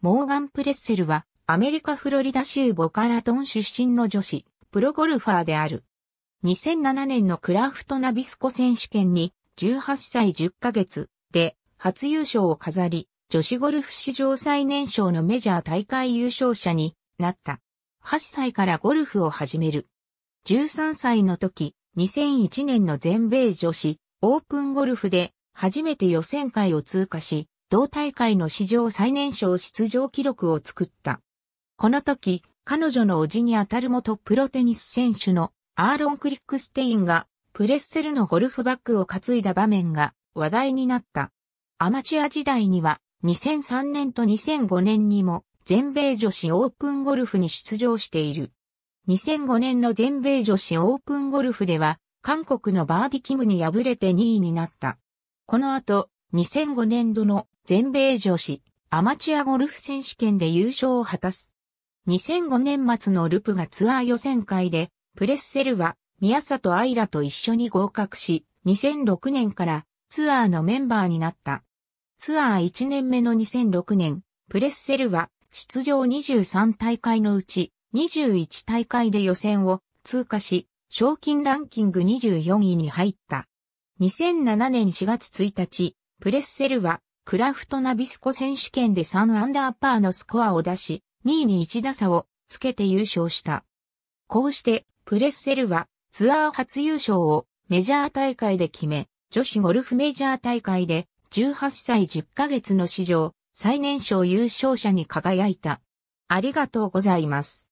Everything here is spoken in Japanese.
モーガン・プレッセルは、アメリカ・フロリダ州ボカラトン出身の女子、プロゴルファーである。2007年のクラフトナビスコ選手権に、18歳10ヶ月で初優勝を飾り、女子ゴルフ史上最年少のメジャー大会優勝者になった。8歳からゴルフを始める。13歳の時、2001年の全米女子オープンゴルフで初めて予選会を通過し、同大会の史上最年少出場記録を作った。この時、彼女の叔父にあたる元プロテニス選手のアーロン・クリックステインがプレッセルのゴルフバッグを担いだ場面が話題になった。アマチュア時代には2003年と2005年にも全米女子オープンゴルフに出場している。2005年の全米女子オープンゴルフでは韓国のバーディキムに敗れて2位になった。この後、2005年度の全米女子アマチュアゴルフ選手権で優勝を果たす。2005年末のルプがツアー予選会で、プレスセルは宮里愛らと一緒に合格し、2006年からツアーのメンバーになった。ツアー1年目の2006年、プレスセルは出場23大会のうち21大会で予選を通過し、賞金ランキング24位に入った。2007年4月1日、プレッセルは、クラフトナビスコ選手権で3アンダーパーのスコアを出し、2位に1打差をつけて優勝した。こうして、プレッセルは、ツアー初優勝をメジャー大会で決め、女子ゴルフメジャー大会で18歳10ヶ月の史上最年少優勝者に輝いた。ありがとうございます。